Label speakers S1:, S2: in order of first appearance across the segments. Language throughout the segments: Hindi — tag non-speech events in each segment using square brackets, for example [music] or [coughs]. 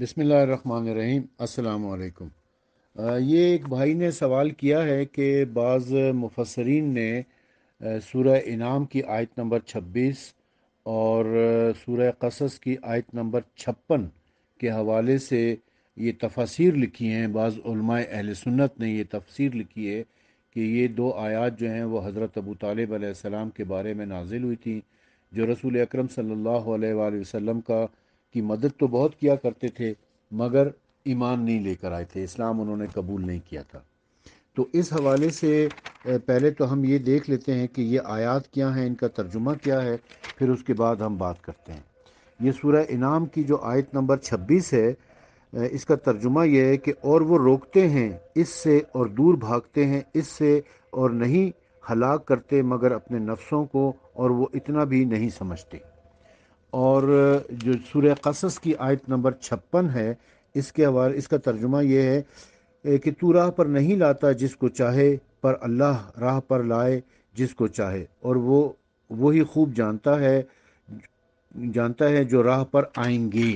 S1: बसमीम् अल्लाम ये एक भाई ने सवाल किया है कि बाज़ मुफसरीन ने सूरह इनाम की आयत नंबर 26 और सूर कसस की आयत नंबर 56 के हवाले से ये तफसीर लिखी हैं बाज़ अहल सुन्नत ने ये तफसीर लिखी है कि ये दो आयात जो हैं वो हज़रत अबू तालब के बारे में नाजिल हुई थी जो रसूल अक्रम सल्ला वसम का की मदद तो बहुत किया करते थे मगर ईमान नहीं लेकर आए थे इस्लाम उन्होंने कबूल नहीं किया था तो इस हवाले से पहले तो हम ये देख लेते हैं कि ये आयात क्या हैं इनका तर्जुमा क्या है फिर उसके बाद हम बात करते हैं ये सूर्य इनाम की जो आयत नंबर 26 है इसका तर्जुमा यह है कि और वो रोकते हैं इससे और दूर भागते हैं इससे और नहीं हलाक करते मगर अपने नफ्सों को और वो इतना भी नहीं समझते और जो सूर्य कसस की आयत नंबर छप्पन है इसके हवाले इसका तर्जुमा यह है कि तू राह पर नहीं लाता जिसको चाहे पर अल्लाह राह पर लाए जिसको चाहे और वो वही खूब जानता है जानता है जो राह पर आएंगे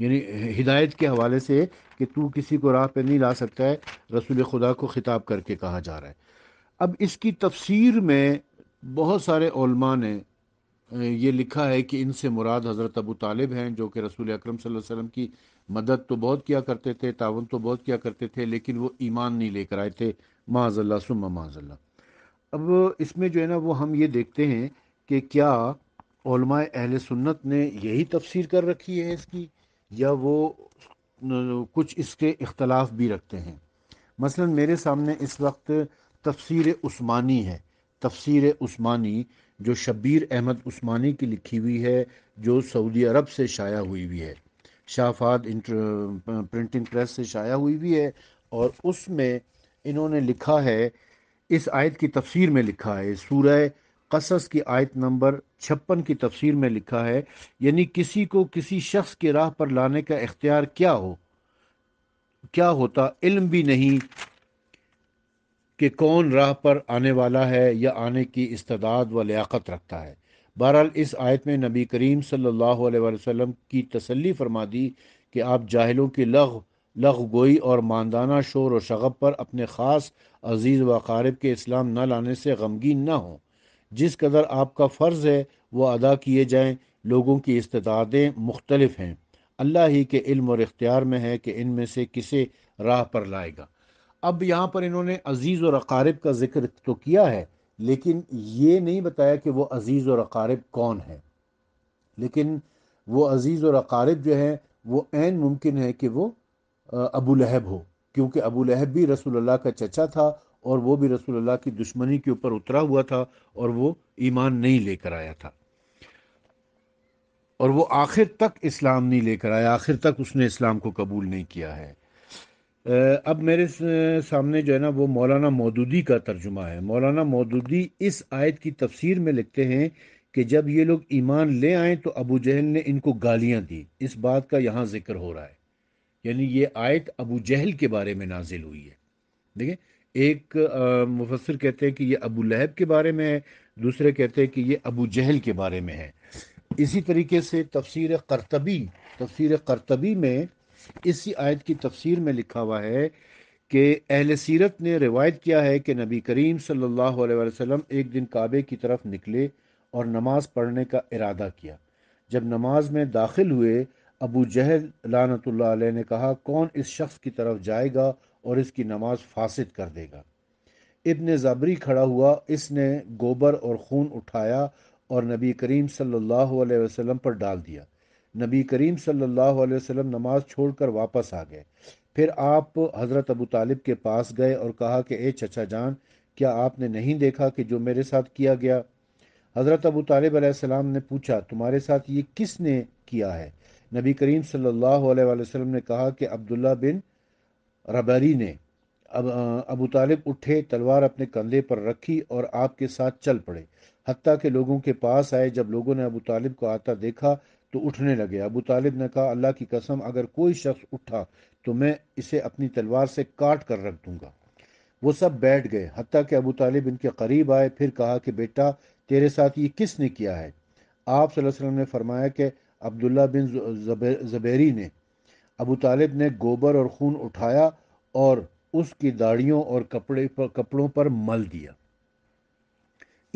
S1: यानी हिदायत के हवाले से कि तू किसी को राह पर नहीं ला सकता है रसूल खुदा को ख़िताब करके कहा जा रहा है अब इसकी तफसीर में बहुत सारे ने ये लिखा है कि इनसे मुराद हज़रत अबू तालिब हैं जो कि रसूल अकरम वसल्लम की मदद तो बहुत किया करते थे तावन तो बहुत किया करते थे लेकिन वो ईमान नहीं लेकर आए थे माजल्ला सुम माजल्ला अब इसमें जो है ना वो हम ये देखते हैं कि क्या अहल सुन्नत ने यही तफसीर कर रखी है इसकी या वो कुछ इसके इख्तलाफ भी रखते हैं मसलन मेरे सामने इस वक्त तफसीर उस्मानी है तफसीर उस्मानी जो शब्बीर अहमद उस्मानी की लिखी हुई है जो सऊदी अरब से शाया हुई हुई है शाफात प्रिंटिंग प्रेस से शाया हुई हुई है और उसमें इन्होंने लिखा है इस आयत की तफसीर में लिखा है सूरह कसस की आयत नंबर छप्पन की तफसीर में लिखा है यानी किसी को किसी शख्स के राह पर लाने का इख्तियार क्या हो क्या होता इल्म भी नहीं कि कौन राह पर आने वाला है या आने की इस्ताद व लियाकत रखता है बहरहाल इस आयत में नबी करीम सल्लल्लाहु अलैहि वसल्लम की तसल्ली फरमा दी कि आप जाहिलों की लग लग गोई और मानदाना शोर और शगब पर अपने ख़ास अजीज़ व क़ारब के इस्लाम न लाने से गमगीन ना हों जिस कदर आपका फ़र्ज़ है वह अदा किए जाएँ लोगों की इस्तादें मुख्तलफ हैं अल्लाह ही के इल्म और इख्तियार में है कि इनमें से किसे राह पर लाएगा अब यहाँ पर इन्होंने अजीज़ और अकारब का जिक्र तो किया है लेकिन ये नहीं बताया कि वो अजीज़ और अकारब कौन है लेकिन वो अजीज़ और अकारब जो हैं वो एन मुमकिन है कि वो अबू लहब हो क्योंकि अबू लहब भी रसूलुल्लाह का चचा था और वो भी रसूलुल्लाह की दुश्मनी के ऊपर उतरा हुआ था और वो ईमान नहीं लेकर आया था और वो आखिर तक इस्लाम नहीं लेकर आया आखिर तक उसने इस्लाम को कबूल नहीं किया है अब मेरे सामने जो है ना वो मौलाना मौदूदी का तर्जुमा है मौलाना मौदूदी इस आयत की तफसीर में लिखते हैं कि जब ये लोग ईमान ले आए तो अबू जहल ने इनको गालियाँ दी इस बात का यहाँ जिक्र हो रहा है यानी ये आयत अबू जहल के बारे में नाजिल हुई है देखें एक मुफसर कहते हैं कि ये अबू लहब के बारे में है दूसरे कहते हैं कि ये अबू जहल के बारे में है इसी तरीके से तफसीर करतबी तफसीर करतबी में इसी आयत की तफसीर में लिखा हुआ है कि अहल सीरत ने रिवायत किया है कि नबी करीम सल्लल्लाहु अलैहि वसल्लम एक दिन काबे की तरफ निकले और नमाज पढ़ने का इरादा किया जब नमाज में दाखिल हुए अबू जहल लानतुल्ला ने कहा कौन इस शख्स की तरफ जाएगा और इसकी नमाज फासिद कर देगा इबन ज़बरी खड़ा हुआ इसने गोबर और खून उठाया और नबी करीम सल्लल्लाहु अलैहि वसल्लम पर डाल दिया नबी करीम सल्लल्लाहु अलैहि वसल्लम नमाज छोड़कर वापस आ गए फिर आप हज़रत अबू तालिब के पास गए और कहा कि ए चचा जान क्या आपने नहीं देखा कि जो मेरे साथ किया गया हज़रत अबू तालिब सलाम ने पूछा तुम्हारे साथ ये किसने किया है नबी करीम सल्लल्लाहु अलैहि वसल्लम ने कहा कि अब्दुल्ला बिन रबरी ने अब अबू तालिब उठे तलवार अपने कंधे पर रखी और आपके साथ चल पड़े हती के लोगों के पास आए जब लोगों ने अबू तालिब को आता देखा तो उठने लगे अबू तालिब ने कहा अल्लाह की कसम अगर कोई शख्स उठा तो मैं इसे अपनी तलवार से काट कर रख दूंगा वो सब बैठ गए हती कि अबू तालिब इनके करीब आए फिर कहा कि बेटा तेरे साथ ये किसने किया है आप वसल्लम ने फरमाया कि अब्दुल्ला बिन जबेरी ने अबू तालिब ने गोबर और खून उठाया और उसकी दाढ़ियों और कपड़े पर कपड़ों पर मल दिया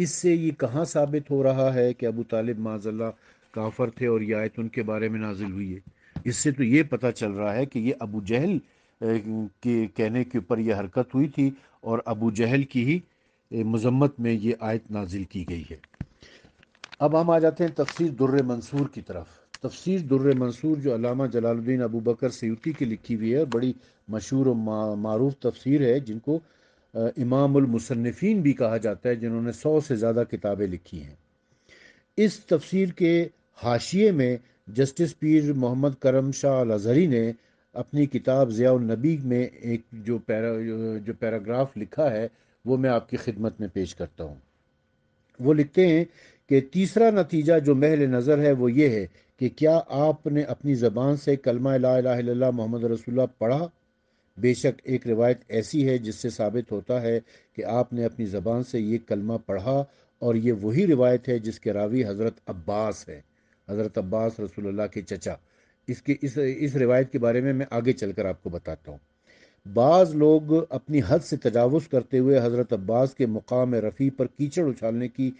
S1: इससे ये कहाँ साबित हो रहा है कि अबू तालिब माजल्ला काफर थे और ये आयत उनके बारे में नाजिल हुई है इससे तो ये पता चल रहा है कि ये अबू जहल के कहने के ऊपर यह हरकत हुई थी और अबू जहल की ही मजम्मत में ये आयत नाजिल की गई है अब हम आ जाते हैं तफसीर दुर्र मंसूर की तरफ तफसीर दुर्र मंसूर जो अलामा जलालुद्दीन अबू बकर सयूती की लिखी हुई है और बड़ी मशहूर और मारूफ तफसीर है जिनको इमामसनफ़ीन भी कहा जाता है जिन्होंने सौ से ज़्यादा किताबें लिखी हैं इस तफसीर के हाशिए में जस्टिस पीर मोहम्मद करम शाह लजहरी ने अपनी किताब ज़ियानबी में एक जो पैरा जो पैराग्राफ लिखा है वो मैं आपकी खिदमत में पेश करता हूँ वो लिखते हैं कि तीसरा नतीजा जो महल नज़र है वो ये है कि क्या आपने अपनी ज़बान से कलमा ला मोहम्मद रसुल्ला पढ़ा बेशक एक रिवायत ऐसी है जिससे साबित होता है कि आपने अपनी ज़बान से ये कलमा पढ़ा और ये वही रिवायत है जिसके रावी हज़रत अब्बास हैं हज़रत अब्बास रसूलुल्लाह के चचा इसके इस इस रिवायत के बारे में मैं आगे चलकर आपको बताता हूँ बाज़ लोग अपनी हद से तजावज़ करते हुए हज़रत अब्बास के मुकाम रफ़ी पर कीचड़ उछालने की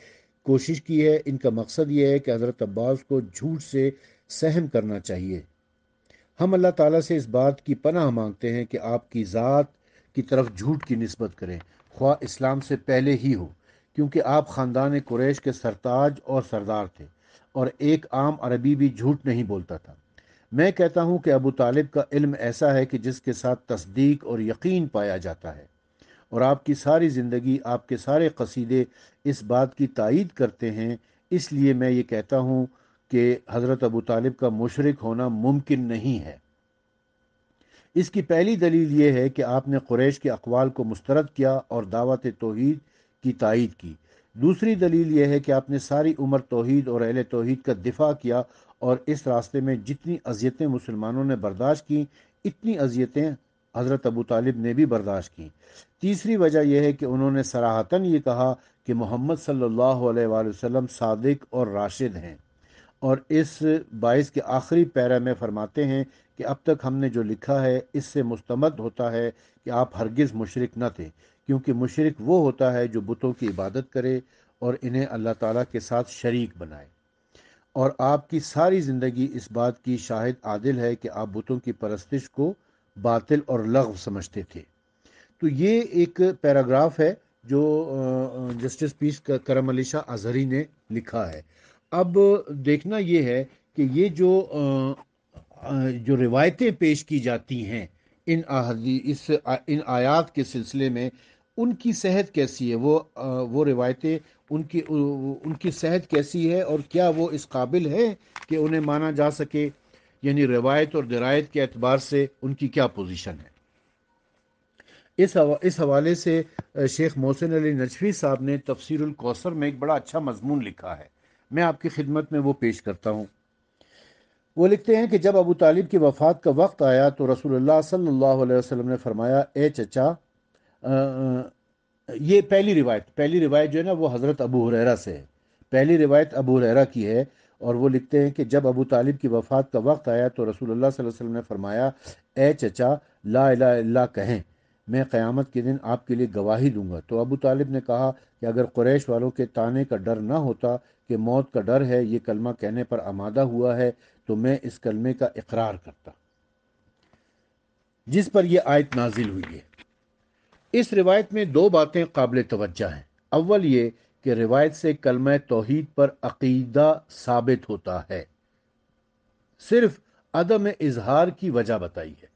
S1: कोशिश की है इनका मकसद ये है कि हज़रत अब्बास को झूठ से सहम करना चाहिए हम अल्लाह ताला से इस बात की पनाह मांगते हैं कि आपकी ज़ात की तरफ झूठ की नस्बत करें ख्वा इस्लाम से पहले ही हो क्योंकि आप ख़ानदान कुरैश के सरताज और सरदार थे और एक आम अरबी भी झूठ नहीं बोलता था मैं कहता हूं कि अबू तालिब का इल्म ऐसा है कि जिसके साथ तस्दीक और यकीन पाया जाता है और आपकी सारी ज़िंदगी आपके सारे कसीदे इस बात की तायद करते हैं इसलिए मैं ये कहता हूँ कि हज़रत अबू तालिब का मुशरक होना मुमकिन नहीं है इसकी पहली दलील ये है कि आपने कुरैश के अकवाल को मुस्तरद किया और दावत तोहद की तायद की दूसरी दलील यह है कि आपने सारी उम्र तोहद और अहल तोहद का दिफा किया और इस रास्ते में जितनी अजियतें मुसलमानों ने बर्दाश्त की इतनी अजियतें हज़रत अबू तालिब ने भी बर्दाश्त की तीसरी वजह यह है कि उन्होंने सराहतन ये कहा कि मोहम्मद सल्लल्लाहु अलैहि वसल्लम सादिक और राशिद हैं और इस बायस के आखिरी पैरा में फरमाते हैं कि अब तक हमने जो लिखा है इससे मुस्तमद होता है कि आप हरगिज़ मुशरक न थे क्योंकि मुशरक वो होता है जो बुतों की इबादत करे और इन्हें अल्लाह ताला के साथ शरीक बनाए और आपकी सारी ज़िंदगी इस बात की शाहिद आदिल है कि आप बुतों की परस्तिश को बातिल और लग समझते थे तो ये एक पैराग्राफ है जो जस्टिस पीस करम अली शाह अजहरी ने लिखा है अब देखना ये है कि ये जो जो रिवायतें पेश की जाती हैं इन आहदी इस इन आयात के सिलसिले में उनकी सेहत कैसी है वो वो रिवायतें उनकी उनकी सेहत कैसी है और क्या वो इस काबिल है कि उन्हें माना जा सके यानी रिवायत और दरायत के अतबार से उनकी क्या पोजीशन है इस हवा, इस हवाले से शेख मोहसिन अली नजफी साहब ने तफसर कौसर में एक बड़ा अच्छा मजमून लिखा है मैं आपकी खिदमत में वो पेश करता हूँ वो लिखते हैं कि जब अबू तालिब की वफ़ात का वक्त आया तो रसूलुल्लाह सल्लल्लाहु अलैहि वसल्लम ने फरमाया ए चचा ये पहली रिवायत पहली रिवायत जो है ना वो हज़रत अबू हुररा से है पहली रिवायत अबू हुररा की है और वो लिखते हैं कि जब अबू तालिब की वफ़ात का वक्त आया तो रसूलुल्लाह सल्लल्लाहु अलैहि वसल्लम ने फरमाया ए चचा ला इला इला कहें मैं क़यामत के दिन आपके लिए गवाही दूंगा तो अबू तालिब ने कहा कि अगर कुरैश वालों के ताने का डर ना होता कि मौत का डर है ये कलमा कहने पर आमादा हुआ है तो मैं इस कलमे का इकरार करता जिस पर यह आयत नाजिल हुई है इस रिवायत में दो बातें काबिल तवज्जा हैं अव्वल ये कि रिवायत से कलमा तोहद पर अकीदा साबित होता है सिर्फ अदम इजहार की वजह बताई है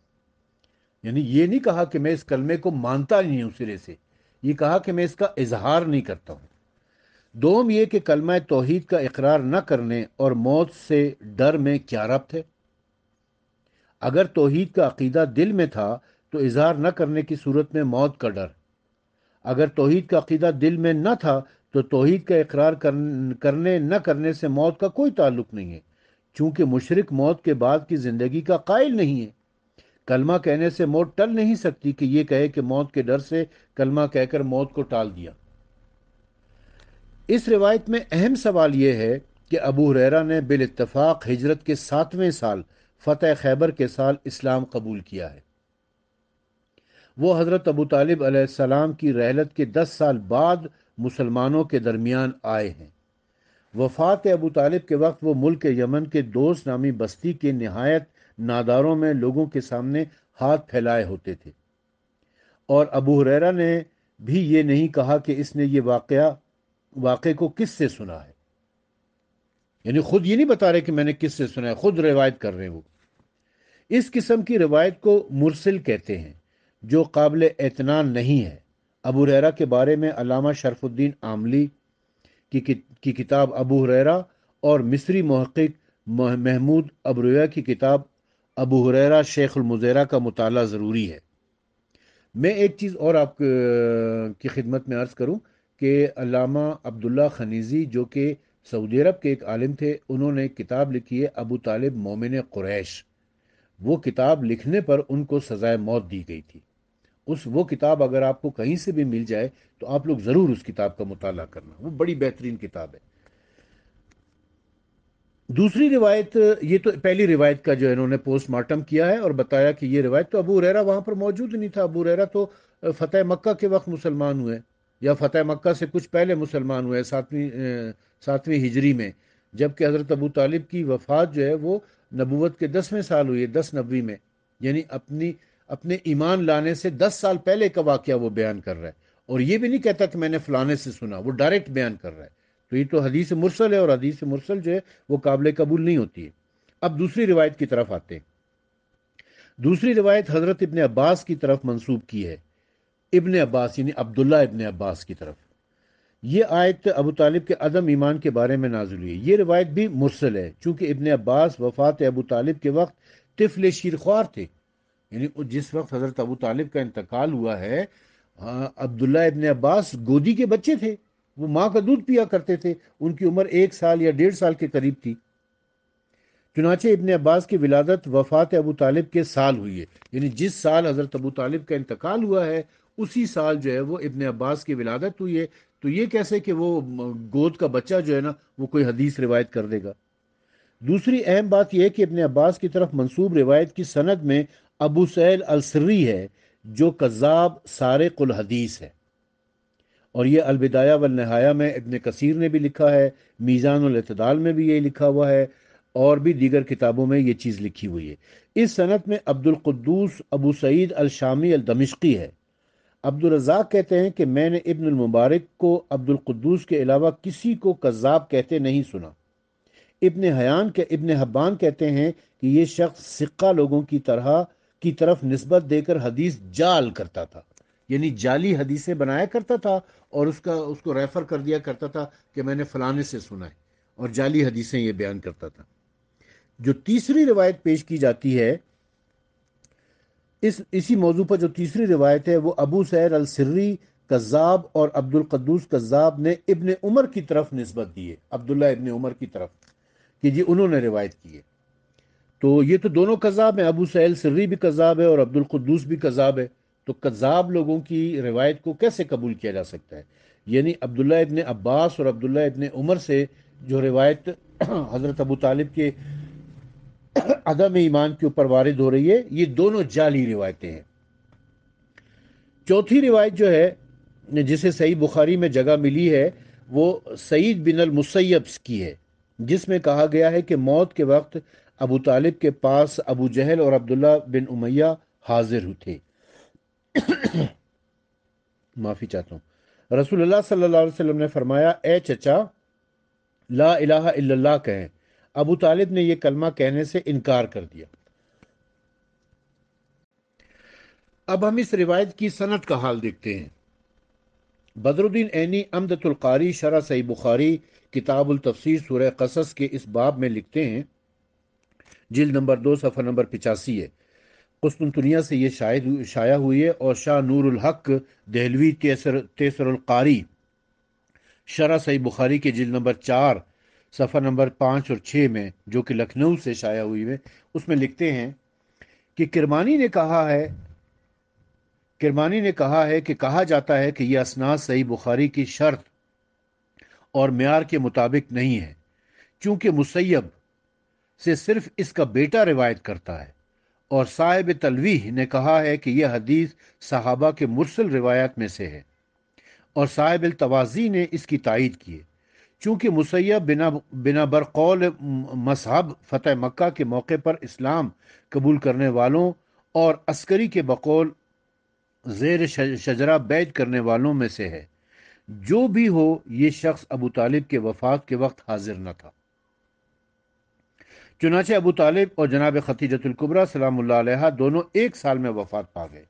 S1: यानी ये नहीं कहा कि मैं इस कलमे को मानता नहीं हूं सिरे से ये कहा कि मैं इसका इजहार नहीं करता हूं दोम ये कि कलम तोहद का इकरार न करने और मौत से डर में क्या रब्त है अगर तोहद का अकीदा दिल में था तो इजहार न करने की सूरत में मौत का डर अगर तोहद का अकीदा दिल में न था तो तोहहीद का इकरार करने न करने से मौत का कोई ताल्लुक नहीं है चूंकि मुशरक मौत के बाद की ज़िंदगी का कायल नहीं है कलमा कहने से मौत टल नहीं सकती कि यह कहे कि मौत के डर से कलमा कहकर मौत को टाल दिया इस रिवायत में अहम सवाल यह है कि अबू हुररा ने बिल इतफाक़ हिजरत के सातवें साल फतेह खैबर के साल इस्लाम कबूल किया है वो हज़रत अबू तालिब अलैहिस्सलाम की रहलत के दस साल बाद मुसलमानों के दरमियान आए हैं वफ़ात अबू तालिब के वक्त वो मुल्क यमन के दोस्त नामी बस्ती के नहायत नादारों में लोगों के सामने हाथ फैलाए होते थे और अबू हुररा ने भी ये नहीं कहा कि इसने ये वाक़ वाक़े को किस से सुना है यानी ख़ुद ये नहीं बता रहे कि मैंने किस से सुना है ख़ुद रिवायत कर रहे हैं वो इस किस्म की रिवायत को मुरसिल कहते हैं जो काबिल एतनान नहीं है अबू हुररा के बारे में अलामा शरफुद्दीन आमली की, किताब अबू हुररा और मिस्री महक़ महमूद अबरुया की किताब अबू हुररा शेखुलमज़रा का मताल ज़रूरी है मैं एक चीज़ और आप की खिदमत में अर्ज़ करूँ कि अब्दुल्ला खनीज़ी जो कि सऊदी अरब के एक आलिम थे उन्होंने किताब लिखी है अबू तालिब मोमिन क्रैश वो किताब लिखने पर उनको सज़ाए मौत दी गई थी उस वो किताब अगर आपको कहीं से भी मिल जाए तो आप लोग ज़रूर उस किताब का मुताला करना वो बड़ी बेहतरीन किताब है दूसरी रिवायत ये तो पहली रिवायत का जो इन्होंने पोस्टमार्टम किया है और बताया कि ये रिवायत तो अबू रेरा वहां पर मौजूद नहीं था अबू रेरा तो फ़तेह मक्का के वक्त मुसलमान हुए या फ़तेह मक्का से कुछ पहले मुसलमान हुए सातवीं सातवीं हिजरी में जबकि हज़रत अबू तालिब की वफ़ात जो है वो नबूवत के दसवें साल हुई है दस नबी में यानी अपनी अपने ईमान लाने से दस साल पहले का वाक्य वो बयान कर रहा है और ये भी नहीं कहता कि मैंने फलाने से सुना वो डायरेक्ट बयान कर रहा है तो ये तो हदीस मुरसल है और हदीस मुरसल जो है वो काबिल कबूल नहीं होती है अब दूसरी रिवायत की तरफ आते हैं दूसरी रिवायत हज़रत इबन अब्बास की तरफ मंसूब की है इबन अब्बास यानी अब्दुल्ला इबन अब्बास की तरफ ये आयत अबू तालिब के अदम ईमान के बारे में नाजुल हुई ये रिवायत भी मुरसल है चूंकि इबन अब्बास वफ़ात अबू तालिब के वक्त तिफल शीरख्वार थे यानी जिस वक्त हज़रत अबू तालिब का इंतकाल हुआ है अब्दुल्ला इबन अब्बास गोदी के बच्चे थे वो माँ का दूध पिया करते थे उनकी उम्र एक साल या डेढ़ साल के करीब थी चुनाचे इबन अब्बास की विलादत वफात अबू तालिब के साल हुई है यानी जिस साल हज़रत अबू तालिब का इंतकाल हुआ है उसी साल जो है वो इबन अब्बास की विलादत हुई है तो ये कैसे कि वो गोद का बच्चा जो है ना वो कोई हदीस रिवायत कर देगा दूसरी अहम बात यह कि इबन अब्बास की तरफ मंसूब रिवायत की सनद में अबू सैल अलसरी है जो कज़ाब सारे कुल हदीस है और यह अलविदाया व नहाया में इबन कसीर ने भी लिखा है मीज़ानतदाल में भी ये लिखा हुआ है और भी दीगर किताबों में ये चीज़ लिखी हुई है इस सनत में अब्दुल्कुद्दूस अबू सईद अल अलशामी अलदमिश्की है अब्दुलरजाक कहते हैं कि मैंने इब्न मुबारक को अब्दुल्कुद्दूस के अलावा किसी को कज़ाब कहते नहीं सुना इब्न हयान के इब्न हब्बान कहते हैं कि ये शख्स सिक्का लोगों की तरह की तरफ नस्बत देकर हदीस जाल करता था यानी जाली हदीसें बनाया करता था और उसका उसको रेफर कर दिया करता था कि मैंने फलाने से सुना है और जाली हदीसें ये बयान करता था जो तीसरी रिवायत पेश की जाती है इस इसी मौजू पर जो तीसरी रिवायत है वो अबू सैर अल सर्री कज़ाब और अब्दुल कद्दूस कज़ाब ने इब्ने उमर की तरफ नस्बत दी है अब्दुल्ला इब्ने उमर की तरफ कि जी उन्होंने रिवायत की है तो ये तो दोनों कज़ाब हैं अबू सहल सर्री भी कज़ाब है और अब्दुल कुद्दूस भी कज़ाब है तो कज़ाब लोगों की रिवायत को कैसे कबूल किया जा सकता है यानी अब्दुल्ला इबन अब्बास और अब्दुल्ला इबन उमर से जो रिवायत [clears throat] हज़रत अबू तालिब के [clears throat] अदम ईमान के ऊपर वारद हो रही है ये दोनों जाली रिवायतें हैं चौथी रिवायत जो है जिसे सही बुखारी में जगह मिली है वो सईद बिन अलमुसैब की है जिसमें कहा गया है कि मौत के वक्त अबू तालिब के पास अबू जहल और अब्दुल्ला बिन उमैया हाजिर हुए [coughs] माफ़ी चाहता हूँ रसूलुल्लाह सल्लल्लाहु अलैहि वसल्लम ने फरमाया ए चचा ला इलाहा इल्लल्लाह कहें अबू तालिब ने यह कलमा कहने से इनकार कर दिया अब हम इस रिवायत की सनत का हाल देखते हैं बदरुद्दीन ऐनी अमदतुल्कारी शरा सही बुखारी किताबुल तफसीर सूर्य कसस के इस बाब में लिखते हैं जिल नंबर दो सफ़र नंबर पिचासी है कुस्तुनतुनिया से ये शायद शाया हुई है और शाह नूरहक दहलवी तेसर तेसरकारी शरा सही बुखारी के जिल नंबर चार सफ़र नंबर पाँच और छः में जो कि लखनऊ से शाया हुई है उसमें लिखते हैं कि किरमानी ने कहा है किरमानी ने कहा है कि कहा जाता है कि यह असनाद सही बुखारी की शर्त और मैार के मुताबिक नहीं है क्योंकि मुसैब से सिर्फ इसका बेटा रिवायत करता है और साहिब तलवी ने कहा है कि यह हदीस सहाबा के मुरसल रिवायात में से है और साहिब तवाजी ने इसकी तायद की है चूँकि मुसैब बिना बिना बरकौल मसहब फ़तेह मक्का के मौके पर इस्लाम कबूल करने वालों और अस्करी के बकौल जेर शजरा बैज करने वालों में से है जो भी हो ये शख्स अबू तालिब के वफात के वक्त हाजिर न था चुनाचे अबू तालिब और जनाब खतीजतुल्कुबरा सलाम्ला दोनों एक साल में वफात पा गए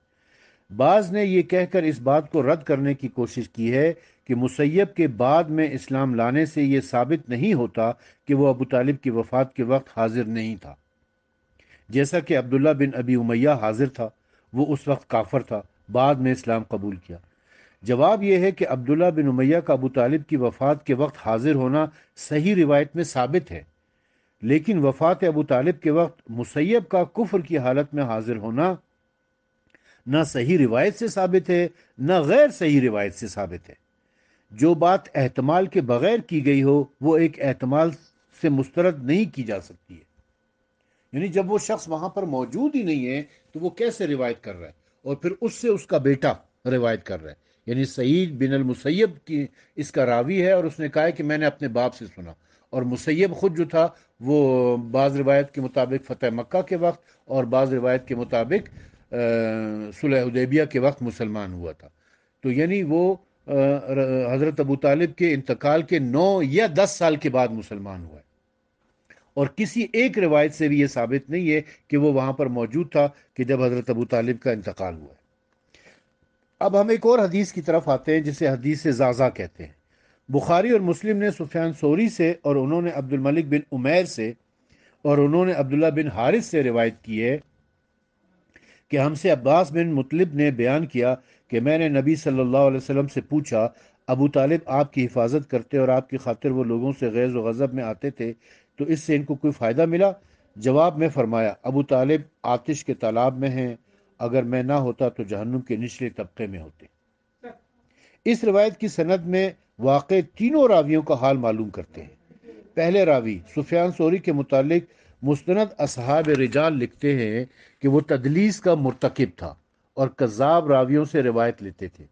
S1: बाज ने यह कहकर इस बात को रद्द करने की कोशिश की है कि मुसैब के बाद में इस्लाम लाने से ये साबित नहीं होता कि वह अबू तालिब की वफात के वक्त हाजिर नहीं था जैसा कि अब्दुल्ला बिन अबी उमैया हाजिर था वो उस वक्त काफर था बाद में इस्लाम कबूल किया जवाब यह है कि अब्दुल्ला बिन उमैया का अबू तालिब की वफात के वक्त हाजिर होना सही रिवायत में साबित है लेकिन वफ़ात अबू तालिब के वक्त मुसैब का कुफर की हालत में हाजिर होना न सही रिवायत से साबित है न गैर सही रिवायत से साबित है जो बात अहतमाल के बगैर की गई हो वो एक एहतमाल से मुस्तरद नहीं की जा सकती है यानी जब वो शख्स वहां पर मौजूद ही नहीं है तो वो कैसे रिवायत कर रहा है और फिर उससे उसका बेटा रिवायत कर रहा है यानी सईद बिन अलमुसैब की इसका रावी है और उसने कहा है कि मैंने अपने बाप से सुना और मुसैब ख़ुद जो था वो बाज़ रिवायत के मुताबिक फ़तेह मक्का के वक्त और बाज़ रिवायत के मुताबिक सुलह उदेबिया के वक्त मुसलमान हुआ था तो यानी वो हज़रत अबू तालिब के इंतकाल के नौ या दस साल के बाद मुसलमान हुआ है और किसी एक रिवायत से भी ये साबित नहीं है कि वो वहाँ पर मौजूद था कि जब हज़रत अबू तालिब का इंतकाल हुआ है अब हम एक और हदीस की तरफ आते हैं जिसे हदीस जाजा कहते हैं बुखारी और मुस्लिम ने सुफियान सोरी से और उन्होंने अब्दुल मलिक बिन उमैर से और उन्होंने अब्दुल्ला बिन हारिस से रिवायत की है कि हमसे अब्बास बिन मुतलिब ने बयान किया कि मैंने नबी सल्लल्लाहु अलैहि वसल्लम से पूछा अबू तालिब आपकी हिफाजत करते और आपकी खातिर वो लोगों से गैज़ व गज़ब में आते थे तो इससे इनको कोई फ़ायदा मिला जवाब में फरमाया अबू तालिब आतिश के तालाब में हैं अगर मैं ना होता तो जहन्नुम के निचले तबके में होते इस रिवायत की सनद में वाक़ तीनों रावियों का हाल मालूम करते हैं पहले रावी सुफियान सोरी के मुतालिक मुस्ंद असहाब रिजाल लिखते हैं कि वो तदलीस का मरतकब था और कज़ाब रावियों से रिवायत लेते थे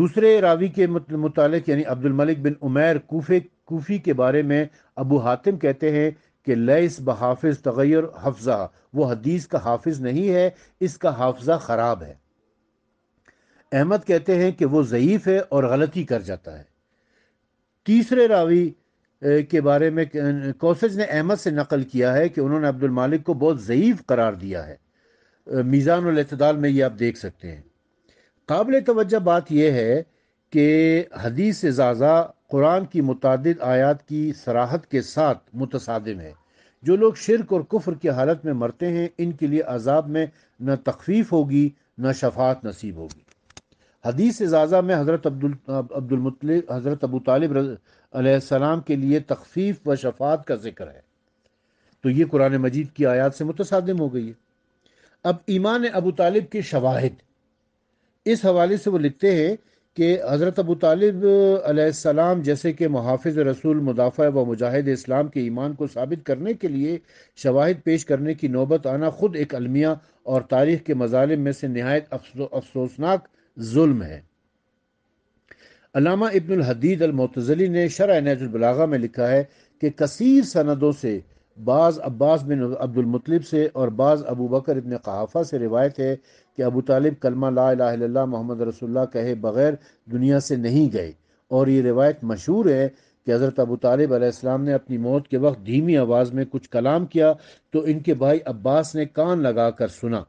S1: दूसरे रावी के मुतालिक यानी अब्दुल मलिक बिन उमैर कोफे कोफ़ी के बारे में अबू हातिम कहते हैं कि लैस बहाफ़ तगैर हफ्ज़ा वो हदीस का हाफिज नहीं है इसका हाफजा ख़राब है अहमद कहते हैं कि वो ज़यीफ़ है और गलती कर जाता है तीसरे रावी के बारे में कौसज ने अहमद से नकल किया है कि उन्होंने अब्दुल मालिक को बहुत ज़यीफ़ करार दिया है मीज़ानतदाल में ये आप देख सकते हैं काबिल तोज्ह बात यह है कि हदीस जाज़ा कुरान की मुतद आयात की सराहत के साथ मुतदम है जो लोग शिरक और कुफ़र की हालत में मरते हैं इनके लिए अजाब में न तखफीफ होगी न शफात नसीब होगी हदीस एजाज़ा में हज़रत अब्दुलमतलब हज़रत अबू सलाम के लिए तखफीफ व शफात का ज़िक्र है तो ये कुरान मजीद की आयात से मुतसादम हो गई है अब ईमान अबू तालिब के शवाहद इस हवाले से वो लिखते हैं कि हज़रत अबू सलाम जैसे कि मुहाफ़ रसूल मुदाफ़ा व मुजाहिद इस्लाम के ईमान को साबित करने के लिए शवाहद पेश करने की नौबत आना ख़ुद एक अलमिया और तारीख़ के मजालिम में से नहायत अफसो, अफसोसनाक जुल्म है अलामा इब्नुल हदीद अलमतजली ने शरा नजुलबलागा में लिखा है कि कसीर सनदों से बाज़ अब्बास बिन अब्दुलमतलब से और बाज़ अबू बकर इबन कहाफ़ा से रिवायत है कि अबू तालिब कलमा ला मोहम्मद रसुल्ला कहे बग़ैर दुनिया से नहीं गए और ये रिवायत मशहूर है कि हज़रत अबू तालिब अलैहिस्सलाम ने अपनी मौत के वक्त धीमी आवाज़ में कुछ कलाम किया तो इनके भाई अब्बास ने कान लगा कर सुना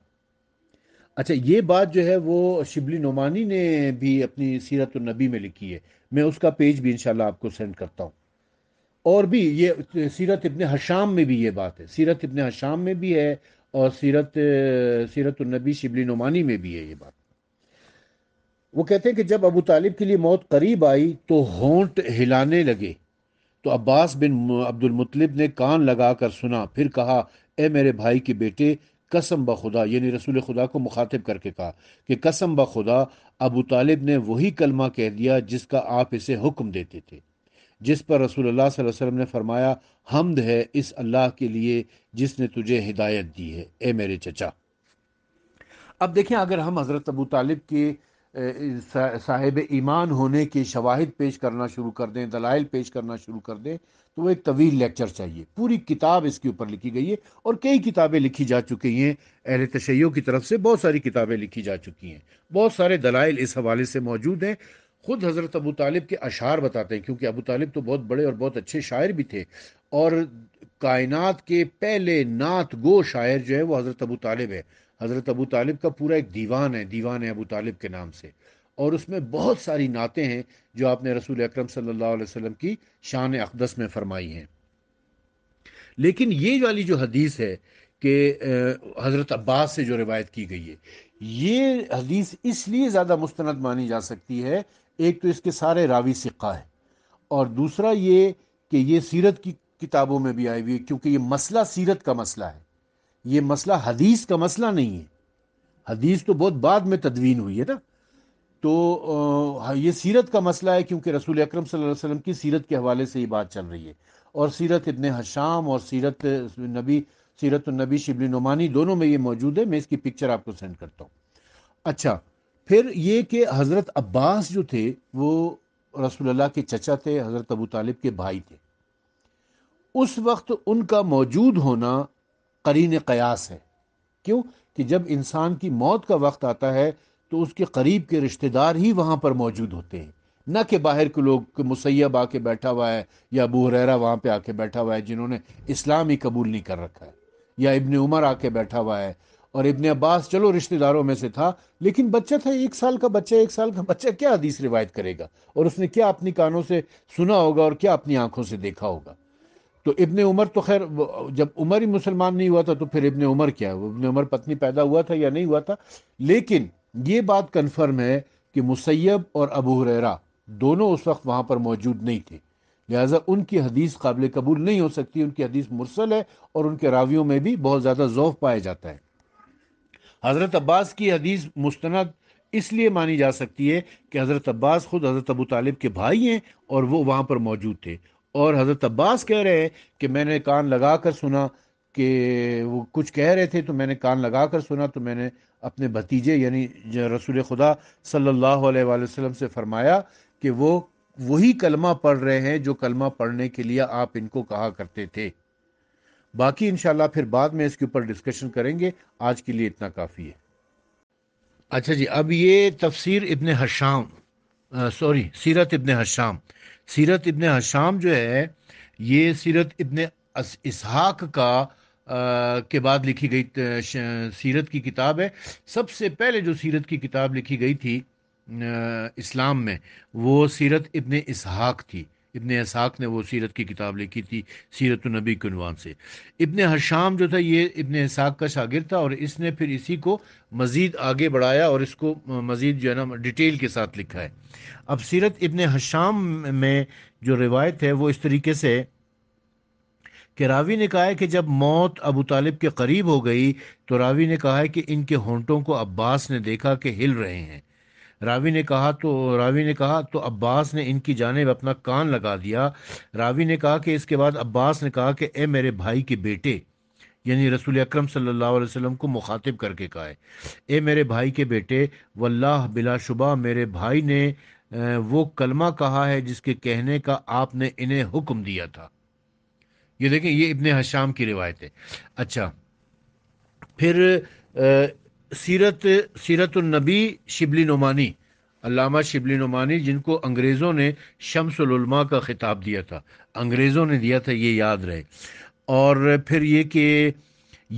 S1: अच्छा ये बात जो है वो शिबली नोमानी ने भी अपनी सीरत नबी में लिखी है मैं उसका पेज भी इनशाला आपको सेंड करता हूँ और भी ये सीरत इबन हशाम में भी ये बात है सीरत इबन हशाम में भी है और सीरत सीरत नबी शिबली नुमानी में भी है ये बात वो कहते हैं कि जब अबू तालिब के लिए मौत करीब आई तो होंट हिलाने लगे तो अब्बास बिन अब्दुल मुतलिब ने कान लगा कर सुना फिर कहा ए मेरे भाई के बेटे कसम ब खुदा यानी रसूल खुदा को मुखातिब करके कहा कि कसम ब खुदा अबू तालिब ने वही कलमा कह दिया जिसका आप इसे हुक्म देते थे जिस पर रसूल अल्लाह वसल्लम ने फरमाया हमद है इस अल्लाह के लिए जिसने तुझे हिदायत दी है ए मेरे चचा अब देखें अगर हम हज़रत अबू तालिब के साहिब ईमान होने के शवाहिद पेश करना शुरू कर दें दलाइल पेश करना शुरू कर दें तो वो एक तवील लेक्चर चाहिए पूरी किताब इसके ऊपर लिखी गई है और कई किताबें लिखी जा चुकी हैं अहल तशैयों की तरफ से बहुत सारी किताबें लिखी जा चुकी हैं बहुत सारे दलाइल इस हवाले से मौजूद हैं ख़ुद हज़रत अबू तालिब के अशार बताते हैं क्योंकि अबू तालिब तो बहुत बड़े और बहुत अच्छे शायर भी थे और कायनात के पहले नात गो शायर जो है वो हज़रत अबू तालिब है हज़रत अबू तालिब का पूरा एक दीवान है दीवान है अबू तालिब के नाम से और उसमें बहुत सारी नाते हैं जो आपने रसूल अक्रम सल्लल्लाहु अलैहि की शान अकदस में फरमाई हैं लेकिन ये वाली जो हदीस है कि हज़रत अब्बास से जो रिवायत की गई है ये हदीस इसलिए ज़्यादा मुस्ंद मानी जा सकती है एक तो इसके सारे रावी सिक्का है और दूसरा ये कि ये सीरत की किताबों में भी आई हुई है क्योंकि ये मसला सीरत का मसला है ये मसला हदीस का मसला नहीं है हदीस तो बहुत बाद में तदवीन हुई है ना तो ये सीरत का मसला है क्योंकि रसूल अक्रम वसल्लम की सीरत के हवाले से ही बात चल रही है और सीरत इतने हशाम और सीरत नबी सीरत नबी शिबली नुमानी दोनों में ये मौजूद है मैं इसकी पिक्चर आपको सेंड करता हूँ अच्छा फिर ये कि हज़रत अब्बास जो थे वो रसूलुल्लाह के चचा थे हज़रत अबू तालिब के भाई थे उस वक्त उनका मौजूद होना करीन कयास है क्यों कि जब इंसान की मौत का वक्त आता है तो उसके करीब के रिश्तेदार ही वहाँ पर मौजूद होते हैं न कि बाहर के लोग मुसैब आके बैठा हुआ है या अबू हुररा वहाँ पे आके बैठा हुआ है जिन्होंने इस्लाम ही कबूल नहीं कर रखा है या इबन उमर आके बैठा हुआ है और इबन अब्बास चलो रिश्तेदारों में से था लेकिन बच्चा था एक साल का बच्चा एक साल का बच्चा क्या हदीस रिवायत करेगा और उसने क्या अपनी कानों से सुना होगा और क्या अपनी आंखों से देखा होगा तो इबन उमर तो खैर जब उमर ही मुसलमान नहीं हुआ था तो फिर इबन उमर क्या है इबन उमर पत्नी पैदा हुआ था या नहीं हुआ था लेकिन ये बात कन्फर्म है कि मुसैब और अबू हुररा दोनों उस वक्त वहाँ पर मौजूद नहीं थे लिहाजा उनकी हदीस काबिल कबूल नहीं हो सकती उनकी हदीस मुरसल है और उनके रावियों में भी बहुत ज़्यादा जोफ़ पाया जाता है हज़रत अब्बास की हदीस मुस्ंद इसलिए मानी जा सकती है कि हज़रत अब्बास ख़ुद हज़रत अबू तालिब के भाई हैं और वो वहाँ पर मौजूद थे और हज़रत अब्बास कह रहे हैं कि मैंने कान लगा कर सुना कि वो कुछ कह रहे थे तो मैंने कान लगा कर सुना तो मैंने अपने भतीजे यानी रसूल खुदा सल्लल्लाहु अलैहि वसल्लम से फरमाया कि वो वही कलमा पढ़ रहे हैं जो कलमा पढ़ने के लिए आप इनको कहा करते थे बाकी इनशाला फिर बाद में इसके ऊपर डिस्कशन करेंगे आज के लिए इतना काफ़ी है अच्छा जी अब ये तफसीर इबन हशाम सॉरी सीरत इबन हशाम सीरत इबन हशाम जो है ये सीरत इबन इसहाक का के बाद लिखी गई सीरत की किताब है सबसे पहले जो सीरत की किताब लिखी गई थी इस्लाम में वो सीरत इबन इसहाक थी इबन इसहाक ने वो सीरत की किताब लिखी थी सीरत नबी के नवान से इबन हशाम जो था ये इबन इसहाक का शागिर था और इसने फिर इसी को मज़ीद आगे बढ़ाया और इसको मज़ीद जो है ना डिटेल के साथ लिखा है अब सीरत इबन हशाम में जो रिवायत है वो इस तरीके से कि रावी ने कहा है कि जब मौत अबू तालिब के करीब हो गई तो रावी ने कहा है कि इनके होंटों को अब्बास ने देखा कि हिल रहे हैं रावी ने कहा तो रावी ने कहा तो अब्बास ने इनकी जानब अपना कान लगा दिया रावी ने कहा कि इसके बाद अब्बास ने कहा कि ए मेरे भाई के बेटे यानी रसूल अक्रम सल्ला अलैहि को मुखातिब करके कहा ए मेरे भाई के बेटे वल्ला बिलाशुबा मेरे भाई ने वो कलमा कहा है जिसके कहने का आपने इन्हें हुक्म दिया था ये देखें ये इब्ने हशाम की रिवायत है अच्छा फिर सीरत सीरत सीरतुलनबी शिबली नुमानी अलामा शिबली नुमानी जिनको अंग्रेज़ों ने शमसलमा का ख़िताब दिया था अंग्रेज़ों ने दिया था ये याद रहे और फिर ये कि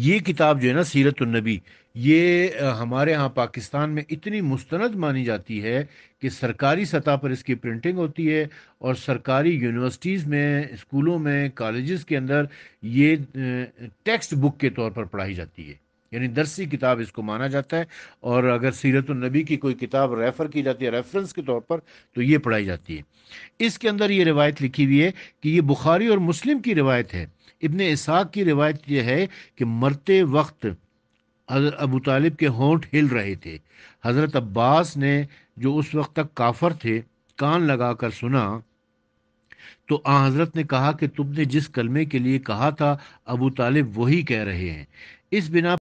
S1: ये किताब जो है ना सीरत नबी ये हमारे यहाँ पाकिस्तान में इतनी मुस्तंद मानी जाती है कि सरकारी सतह पर इसकी प्रिंटिंग होती है और सरकारी यूनिवर्सिटीज़ में स्कूलों में कॉलेज़ के अंदर ये टेक्स्ट बुक के तौर पर पढ़ाई जाती है यानी दरसी किताब इसको माना जाता है और अगर सीरत नबी की कोई किताब रेफ़र की जाती है रेफरेंस के तौर पर तो ये पढ़ाई जाती है इसके अंदर ये रिवायत लिखी हुई है कि ये बुखारी और मुस्लिम की रिवायत है इबन इसाक की रिवायत यह है कि मरते वक्त अबू तालिब के होंठ हिल रहे थे हज़रत अब्बास ने जो उस वक्त तक काफर थे कान लगा कर सुना तो आ हज़रत ने कहा कि तुमने जिस कलमे के लिए कहा था अबू तालिब वही कह रहे हैं इस बिना